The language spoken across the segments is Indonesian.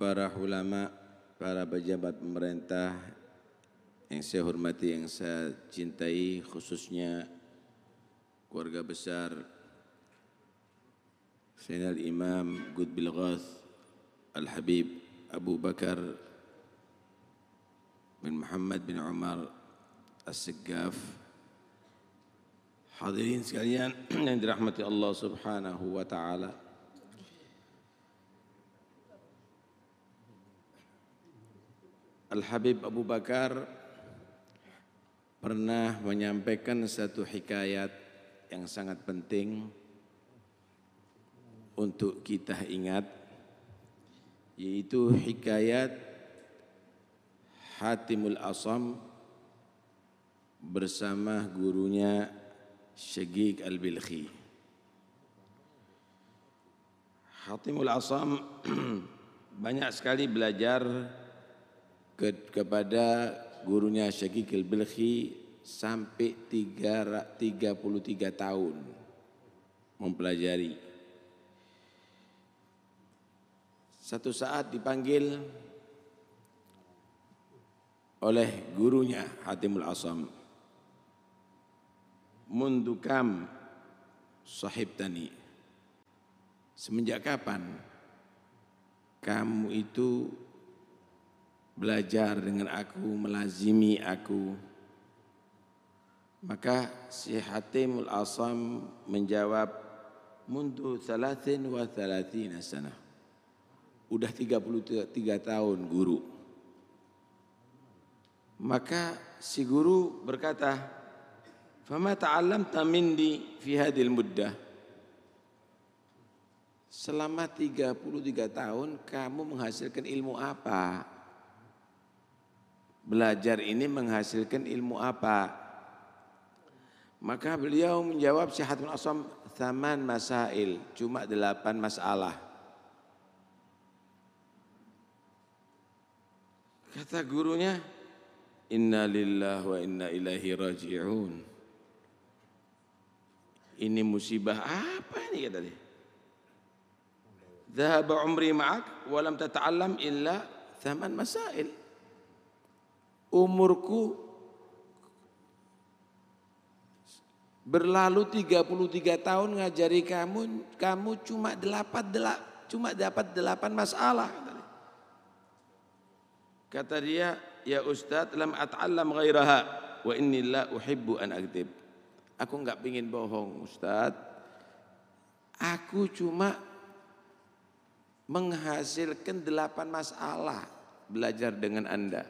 para ulama, para pejabat pemerintah yang saya hormati, yang saya cintai, khususnya keluarga besar Sayyidina Imam Gud bil Al-Habib Abu Bakar bin Muhammad bin Umar as Sagaf. Hadirin sekalian yang dirahmati Allah Subhanahu wa taala. Al-Habib Abu Bakar pernah menyampaikan satu hikayat yang sangat penting untuk kita ingat yaitu hikayat Hatimul Asam bersama gurunya Syegik Al-Bilkhi. Hatimul Asam banyak sekali belajar ke, kepada gurunya Syakikil Bilhi sampai puluh 33 tahun mempelajari. Satu saat dipanggil oleh gurunya Hatimul Asam. Mundukam sahib tani. Semenjak kapan kamu itu belajar dengan aku, melazimi aku. Maka si Hatimul Asam menjawab, Mundu thalathin wa thalathina sana. Udah 33 tahun guru. Maka si guru berkata, Fama ta'allamta mindi fi hadil muddah. Selama 33 tahun kamu menghasilkan ilmu apa? belajar ini menghasilkan ilmu apa? Maka beliau menjawab Syihatul Asam Taman masail, cuma delapan masalah. Kata gurunya, Inna lillah wa inna ilahi raji'un. Ini musibah apa ini kata dia? Zahaba umri ma'ak walam tata'allam illa thaman masail umurku berlalu 33 tahun ngajari kamu, kamu cuma delapan cuma dapat delapan masalah. Kata dia, ya Ustadz, lam at'allam ghairaha wa inni la uhibbu an aktib. Aku enggak pingin bohong Ustadz. Aku cuma menghasilkan delapan masalah belajar dengan Anda.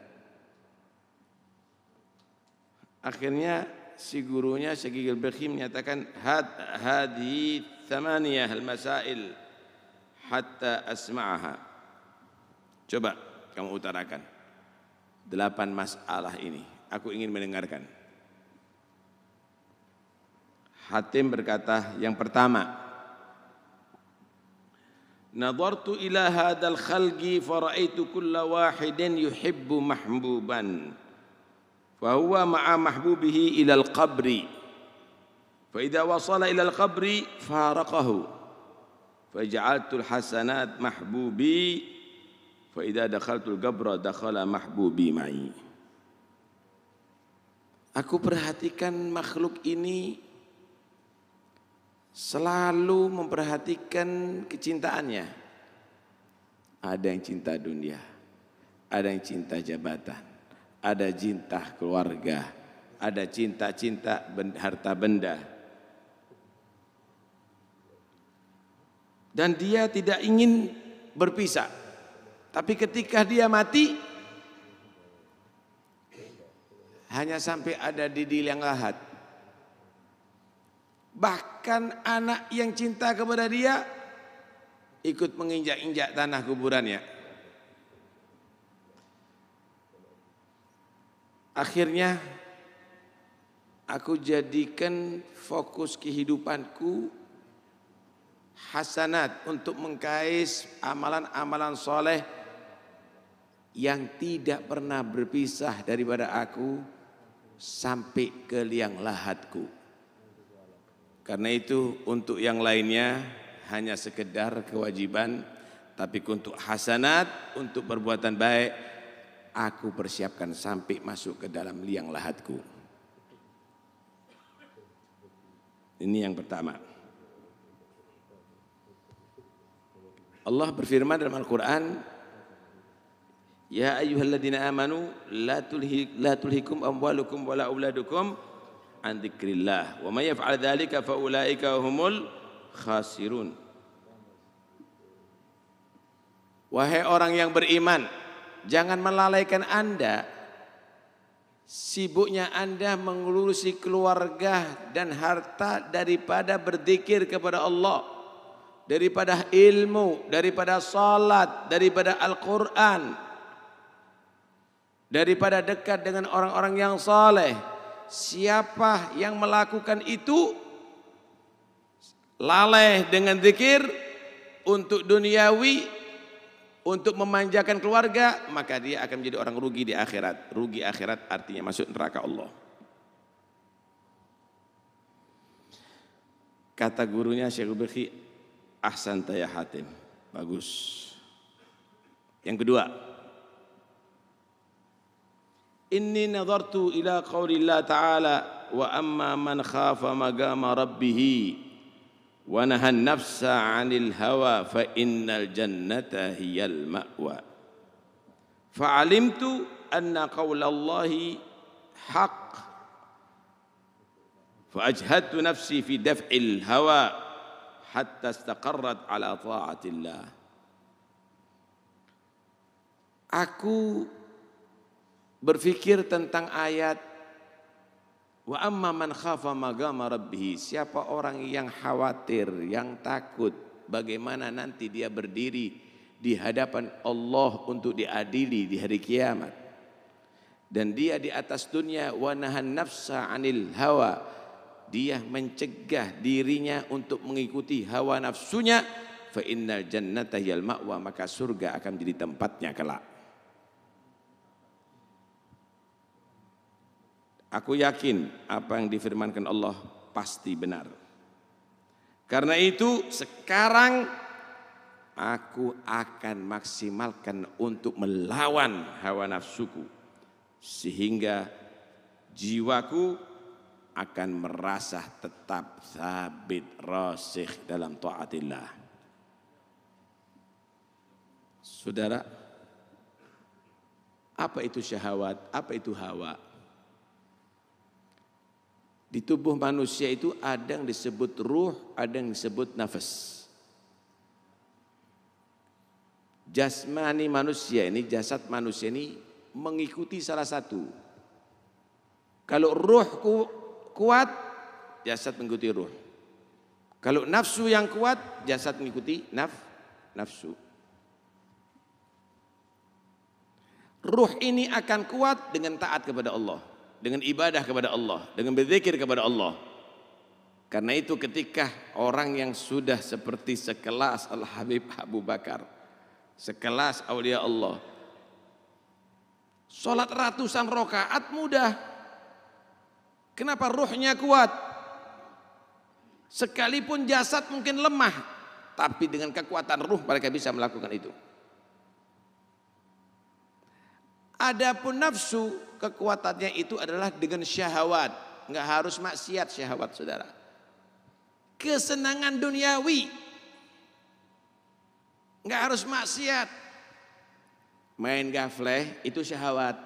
Akhirnya si gurunya Syekh Al-Bakhi menyatakan had hadi thamaniyah al-masail hatta asma'aha. Coba kamu utarakan delapan masalah ini. Aku ingin mendengarkan. Hatim berkata, yang pertama, Nadartu ila hadal khalqi faraitu kulla wahidin yuhibbu mahbuban. فهو مع محبوبه إلى القبر فإذا وصل إلى القبر فارقه فجعلت الحسنات محبوبي فإذا دخلت القبر دخل محبوبي معي Aku perhatikan makhluk ini selalu memperhatikan kecintaannya. Ada yang cinta dunia, ada yang cinta jabatan, ada cinta keluarga, ada cinta-cinta harta benda. Dan dia tidak ingin berpisah. Tapi ketika dia mati hanya sampai ada di yang lahat. Bahkan anak yang cinta kepada dia ikut menginjak-injak tanah kuburannya. Akhirnya aku jadikan fokus kehidupanku hasanat untuk mengkais amalan-amalan soleh yang tidak pernah berpisah daripada aku sampai ke liang lahatku. Karena itu untuk yang lainnya hanya sekedar kewajiban tapi untuk hasanat, untuk perbuatan baik aku persiapkan sampai masuk ke dalam liang lahatku. Ini yang pertama. Allah berfirman dalam Al-Quran, Ya ayyuhalladzina amanu la tulhi la tulhikum amwalukum wala auladukum an dzikrillah wa may yaf'al dzalika fa ulaika humul khasirun Wahai orang yang beriman, jangan melalaikan Anda. Sibuknya Anda mengurusi keluarga dan harta daripada berzikir kepada Allah, daripada ilmu, daripada salat, daripada Al-Qur'an, daripada dekat dengan orang-orang yang saleh. Siapa yang melakukan itu Laleh dengan zikir untuk duniawi untuk memanjakan keluarga, maka dia akan menjadi orang rugi di akhirat. Rugi akhirat artinya masuk neraka Allah. Kata gurunya Syekh Bekhi, Ahsan Taya Hatim. Bagus. Yang kedua, Inni nadartu ila qawli Allah Ta'ala wa amma man khafa magama rabbihi ونهى النفس عن الهوى فإن الجنة هي المأوى فعلمت أن قول الله حق فأجهدت نفسي في دفع الهوى حتى استقرت على طاعة الله Aku berpikir tentang ayat Wa amma man khafa magama rabbihi. siapa orang yang khawatir, yang takut bagaimana nanti dia berdiri di hadapan Allah untuk diadili di hari kiamat. Dan dia di atas dunia wa nahan nafsa anil hawa. Dia mencegah dirinya untuk mengikuti hawa nafsunya fa innal jannata yal ma'wa maka surga akan menjadi tempatnya kelak. Aku yakin apa yang difirmankan Allah pasti benar. Karena itu sekarang aku akan maksimalkan untuk melawan hawa nafsuku sehingga jiwaku akan merasa tetap sabit rosih dalam taatillah. Saudara, apa itu syahwat? Apa itu hawa? Di tubuh manusia itu ada yang disebut ruh, ada yang disebut nafas. Jasmani manusia ini, jasad manusia ini mengikuti salah satu. Kalau ruh kuat, jasad mengikuti ruh. Kalau nafsu yang kuat, jasad mengikuti naf, nafsu. Ruh ini akan kuat dengan taat kepada Allah dengan ibadah kepada Allah, dengan berzikir kepada Allah. Karena itu ketika orang yang sudah seperti sekelas Al-Habib Abu Bakar, sekelas Aulia Allah, sholat ratusan rokaat mudah. Kenapa ruhnya kuat? Sekalipun jasad mungkin lemah, tapi dengan kekuatan ruh mereka bisa melakukan itu. Adapun nafsu kekuatannya itu adalah dengan syahwat. nggak harus maksiat syahwat saudara. Kesenangan duniawi. nggak harus maksiat. Main gafleh itu syahwat.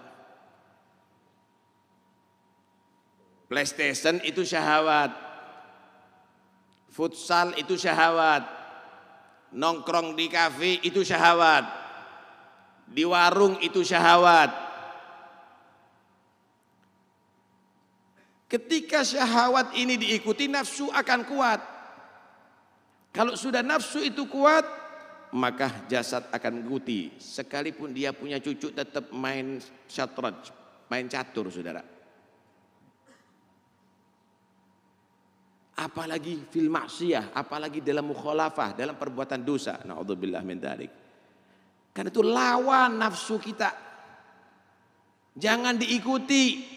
Playstation itu syahwat. Futsal itu syahwat. Nongkrong di kafe itu syahwat di warung itu syahwat. Ketika syahwat ini diikuti nafsu akan kuat. Kalau sudah nafsu itu kuat, maka jasad akan mengikuti. Sekalipun dia punya cucu tetap main syatrat, main catur saudara. Apalagi fil maksiyah, apalagi dalam mukhalafah, dalam perbuatan dosa. Na'udzubillah min dzalik. Karena itu lawan nafsu kita. Jangan diikuti.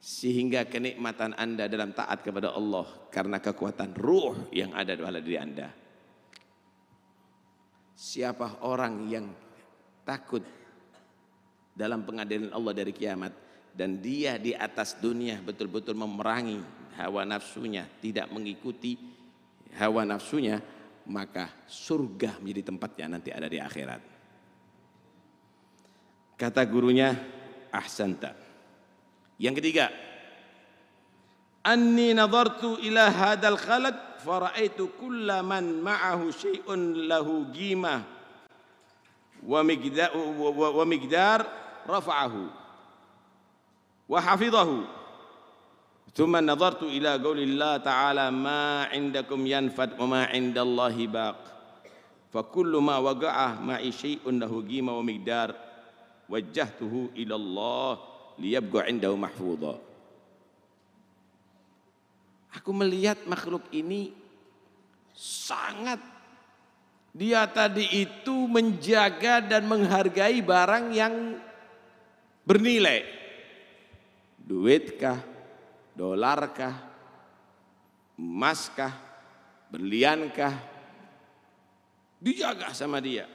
Sehingga kenikmatan anda dalam taat kepada Allah. Karena kekuatan ruh yang ada dalam diri anda. Siapa orang yang takut dalam pengadilan Allah dari kiamat. Dan dia di atas dunia betul-betul memerangi hawa nafsunya. Tidak mengikuti hawa nafsunya maka surga menjadi tempatnya nanti ada di akhirat. Kata gurunya, ahsanta. Yang ketiga, anni nazartu ila hadal khalad faraitu kulla man ma'ahu syai'un lahu gimah wa migdar wa migdar rafa'ahu wa hafidhahu ثم نظرت إلى قول الله تعالى ما عندكم ينفد وما عند الله باق فكل ما وقع معي شيء له قيمة ومقدار وجهته إلى الله ليبقى عنده محفوظا Aku melihat makhluk ini sangat dia tadi itu menjaga dan menghargai barang yang bernilai. Duitkah, dolarkah, emaskah, berliankah, dijaga sama dia.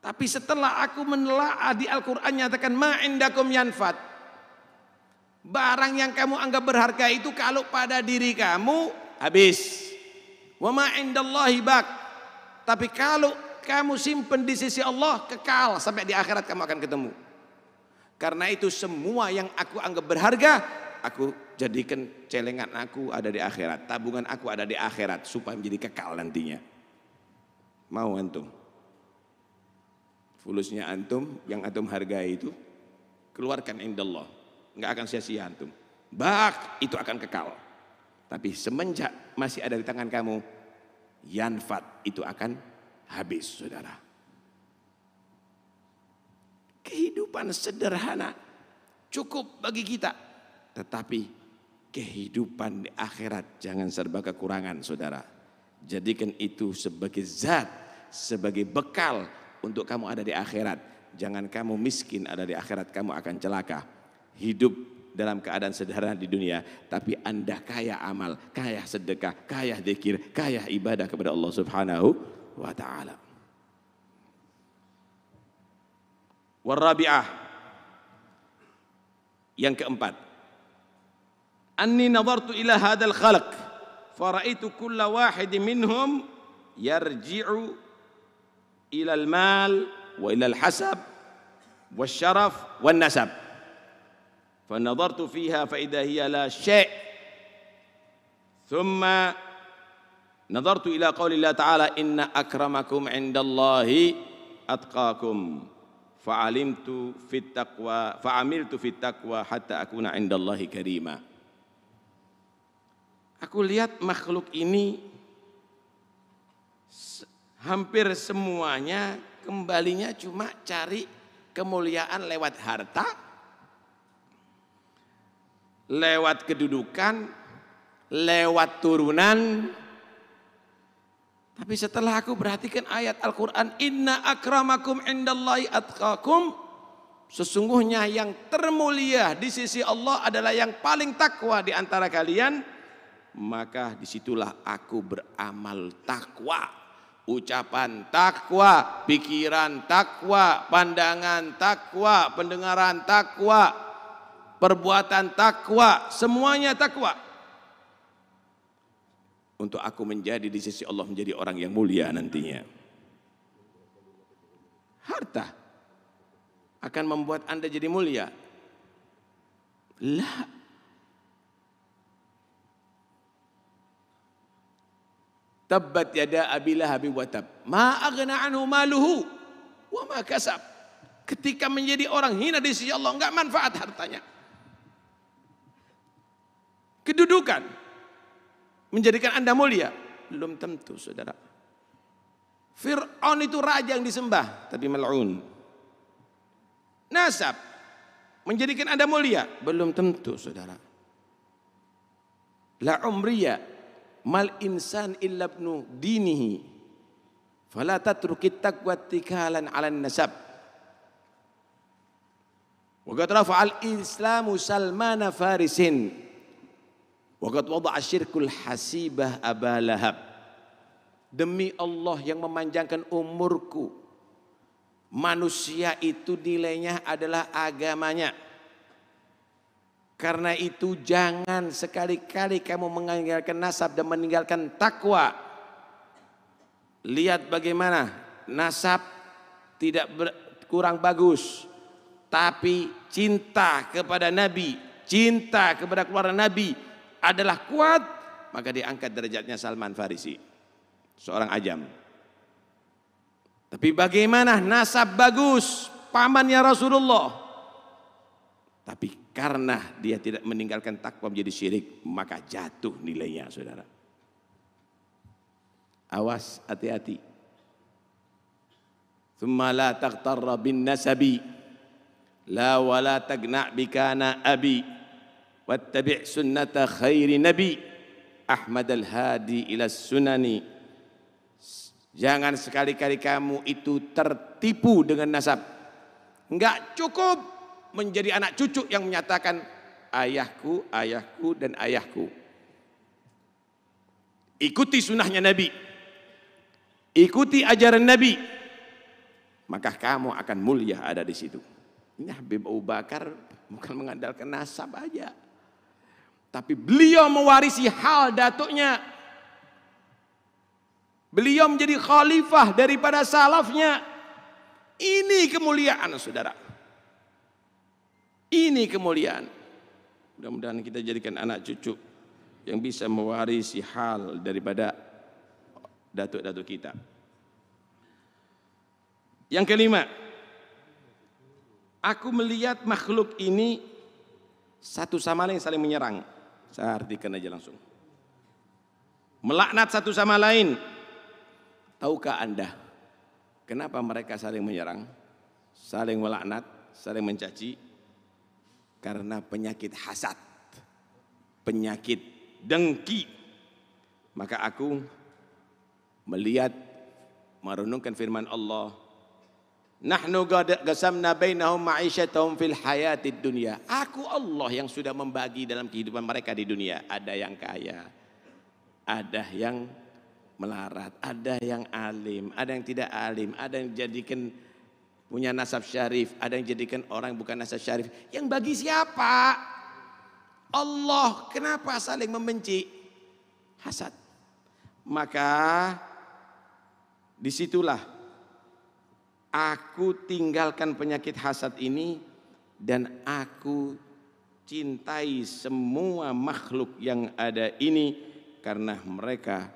Tapi setelah aku menelaah di Al-Quran nyatakan ma'indakum yanfat. Barang yang kamu anggap berharga itu kalau pada diri kamu habis. Wa ma'indallahi bak. Tapi kalau kamu simpan di sisi Allah kekal sampai di akhirat kamu akan ketemu. Karena itu semua yang aku anggap berharga, aku jadikan celengan aku ada di akhirat. Tabungan aku ada di akhirat supaya menjadi kekal nantinya. Mau antum? Fulusnya antum yang antum hargai itu keluarkan indallah. Enggak akan sia-sia antum. Bak itu akan kekal. Tapi semenjak masih ada di tangan kamu, yanfat itu akan habis saudara. Kehidupan sederhana cukup bagi kita. Tetapi kehidupan di akhirat jangan serba kekurangan saudara. Jadikan itu sebagai zat, sebagai bekal untuk kamu ada di akhirat. Jangan kamu miskin ada di akhirat, kamu akan celaka. Hidup dalam keadaan sederhana di dunia, tapi Anda kaya amal, kaya sedekah, kaya zikir, kaya ibadah kepada Allah Subhanahu wa taala. Warabi'ah yang keempat. Anni nadartu ila hadzal khalq fa faraitu kull wahid minhum yarji'u ila al-mal wa ila al-hasab والشرف والنسب فنظرت فيها فإذا هي لا شيء ثم نظرت إلى قول الله تعالى إن أكرمكم عند الله أتقاكم fa'alimtu fit taqwa fa'amiltu fit taqwa hatta akuna indallahi karima aku lihat makhluk ini hampir semuanya kembalinya cuma cari kemuliaan lewat harta lewat kedudukan lewat turunan tapi setelah aku perhatikan ayat Al-Quran, Inna akramakum indallahi atqakum, sesungguhnya yang termulia di sisi Allah adalah yang paling takwa di antara kalian, maka disitulah aku beramal takwa. Ucapan takwa, pikiran takwa, pandangan takwa, pendengaran takwa, perbuatan takwa, semuanya takwa untuk aku menjadi di sisi Allah menjadi orang yang mulia nantinya. Harta akan membuat Anda jadi mulia. Lah. Tabbat yada Abi Lahab wa tab. Ma aghna anhu maluhu wa ma kasab. Ketika menjadi orang hina di sisi Allah enggak manfaat hartanya. Kedudukan menjadikan Anda mulia? Belum tentu, Saudara. Fir'aun itu raja yang disembah, tapi melun. Nasab menjadikan Anda mulia? Belum tentu, Saudara. La umriya mal insan illa ibnu dinihi. Fala tatrukit taqwa tikalan 'alan nasab. Wa qad rafa'al islamu salmana Farisin Waqat wada'a syirkul hasibah abalahab Demi Allah yang memanjangkan umurku. Manusia itu nilainya adalah agamanya. Karena itu jangan sekali-kali kamu meninggalkan nasab dan meninggalkan takwa. Lihat bagaimana nasab tidak ber, kurang bagus. Tapi cinta kepada Nabi, cinta kepada keluarga Nabi, adalah kuat, maka diangkat derajatnya Salman Farisi, seorang ajam. Tapi bagaimana nasab bagus pamannya Rasulullah? Tapi karena dia tidak meninggalkan takwa menjadi syirik, maka jatuh nilainya, saudara. Awas, hati-hati. Thumma la taqtarra bin nasabi, la wa la tagna' abi wattabi' sunnata khairi nabi Ahmad al-Hadi ila sunani jangan sekali-kali kamu itu tertipu dengan nasab enggak cukup menjadi anak cucu yang menyatakan ayahku ayahku dan ayahku ikuti sunnahnya Nabi ikuti ajaran Nabi maka kamu akan mulia ada di situ ini Habib Abu Bakar bukan mengandalkan nasab aja tapi beliau mewarisi hal datuknya. Beliau menjadi khalifah daripada salafnya. Ini kemuliaan saudara. Ini kemuliaan. Mudah-mudahan kita jadikan anak cucu yang bisa mewarisi hal daripada datuk-datuk kita. Yang kelima, aku melihat makhluk ini satu sama lain saling menyerang. Saya artikan aja langsung. Melaknat satu sama lain. Tahukah Anda kenapa mereka saling menyerang, saling melaknat, saling mencaci? Karena penyakit hasad, penyakit dengki. Maka aku melihat merenungkan firman Allah Nahnu gasamna bainahum ma'ishatahum fil hayati dunia. Aku Allah yang sudah membagi dalam kehidupan mereka di dunia. Ada yang kaya, ada yang melarat, ada yang alim, ada yang tidak alim, ada yang jadikan punya nasab syarif, ada yang jadikan orang bukan nasab syarif. Yang bagi siapa? Allah. Kenapa saling membenci? Hasad. Maka disitulah Aku tinggalkan penyakit hasad ini dan aku cintai semua makhluk yang ada ini karena mereka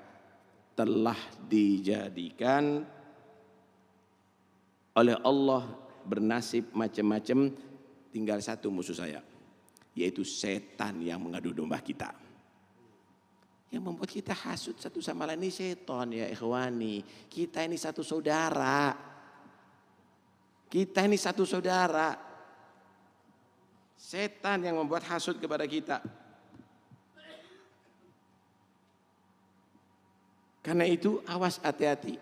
telah dijadikan oleh Allah bernasib macam-macam tinggal satu musuh saya yaitu setan yang mengadu domba kita yang membuat kita hasut satu sama lain ini setan ya ikhwani kita ini satu saudara kita ini satu saudara. Setan yang membuat hasut kepada kita. Karena itu awas hati-hati.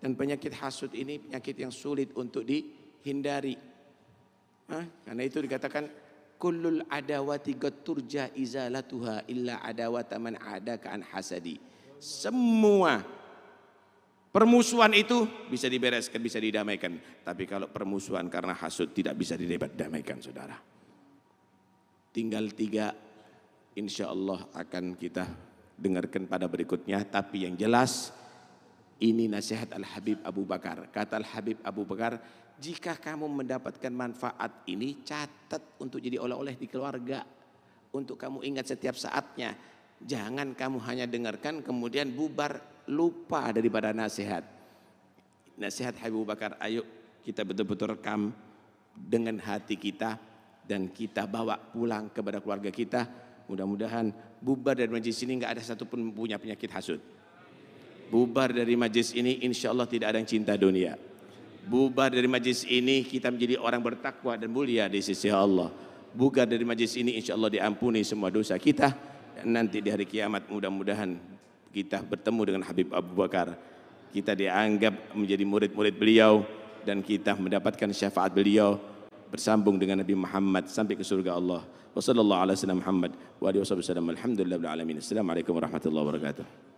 Dan penyakit hasut ini penyakit yang sulit untuk dihindari. Hah? Karena itu dikatakan kullul adawati gaturja izalatuha illa adawata man adaka hasadi. Semua Permusuhan itu bisa dibereskan, bisa didamaikan. Tapi kalau permusuhan karena hasut tidak bisa didamaikan saudara. Tinggal tiga, insya Allah akan kita dengarkan pada berikutnya. Tapi yang jelas, ini nasihat Al-Habib Abu Bakar. Kata Al-Habib Abu Bakar, jika kamu mendapatkan manfaat ini, catat untuk jadi oleh-oleh di keluarga. Untuk kamu ingat setiap saatnya. Jangan kamu hanya dengarkan kemudian bubar lupa daripada nasihat. Nasihat Habib Bakar, ayo kita betul-betul rekam dengan hati kita dan kita bawa pulang kepada keluarga kita. Mudah-mudahan bubar dari majlis ini nggak ada satupun punya penyakit hasut. Bubar dari majlis ini insya Allah tidak ada yang cinta dunia. Bubar dari majlis ini kita menjadi orang bertakwa dan mulia di sisi Allah. bubar dari majlis ini insya Allah diampuni semua dosa kita. Dan nanti di hari kiamat mudah-mudahan kita bertemu dengan Habib Abu Bakar. Kita dianggap menjadi murid-murid beliau dan kita mendapatkan syafaat beliau bersambung dengan Nabi Muhammad sampai ke surga Allah. Wassalamualaikum warahmatullahi wabarakatuh.